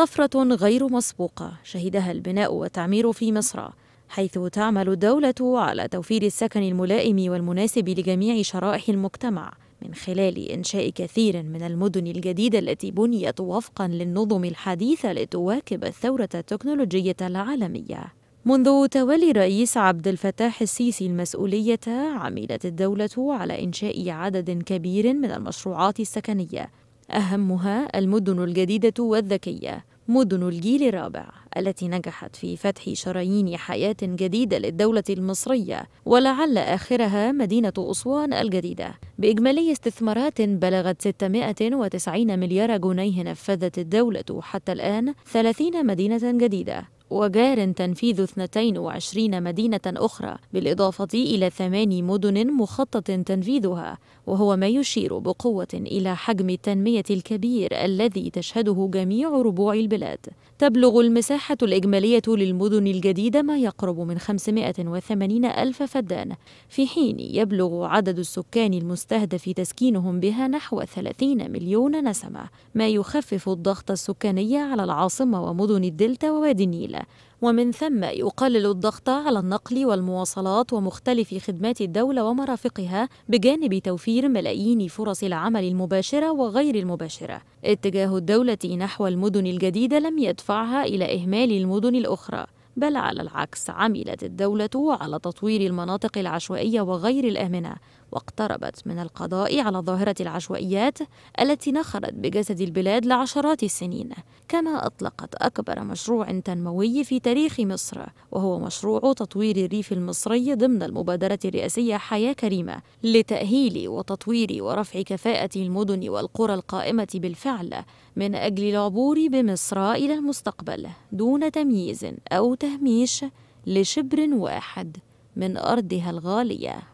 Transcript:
طفرة غير مسبوقة شهدها البناء والتعمير في مصر حيث تعمل الدولة على توفير السكن الملائم والمناسب لجميع شرائح المجتمع من خلال إنشاء كثير من المدن الجديدة التي بنيت وفقا للنظم الحديثة لتواكب الثورة التكنولوجية العالمية منذ تولي الرئيس عبد الفتاح السيسي المسؤولية عملت الدولة على إنشاء عدد كبير من المشروعات السكنية أهمها المدن الجديدة والذكية مدن الجيل الرابع التي نجحت في فتح شرايين حياة جديدة للدولة المصرية ولعل آخرها مدينة أسوان الجديدة بإجمالي استثمارات بلغت 690 مليار جنيه نفذت الدولة حتى الآن 30 مدينة جديدة وجار تنفيذ 22 مدينة أخرى بالإضافة إلى ثماني مدن مخطط تنفيذها وهو ما يشير بقوة إلى حجم التنمية الكبير الذي تشهده جميع ربوع البلاد تبلغ المساحة الإجمالية للمدن الجديدة ما يقرب من 580 ألف فدان في حين يبلغ عدد السكان المستهدف تسكينهم بها نحو 30 مليون نسمة ما يخفف الضغط السكاني على العاصمة ومدن الدلتا ووادي النيل ومن ثم يقلل الضغط على النقل والمواصلات ومختلف خدمات الدولة ومرافقها بجانب توفير ملايين فرص العمل المباشرة وغير المباشرة. اتجاه الدولة نحو المدن الجديدة لم يدفعها إلى إهمال المدن الأخرى. بل على العكس عملت الدولة على تطوير المناطق العشوائية وغير الآمنة واقتربت من القضاء على ظاهرة العشوائيات التي نخرت بجسد البلاد لعشرات السنين كما أطلقت أكبر مشروع تنموي في تاريخ مصر وهو مشروع تطوير الريف المصري ضمن المبادرة الرئاسية حياة كريمة لتأهيل وتطوير ورفع كفاءة المدن والقرى القائمة بالفعل من أجل العبور بمصر إلى المستقبل دون تمييز أو تهديد تهميش لشبر واحد من أرضها الغالية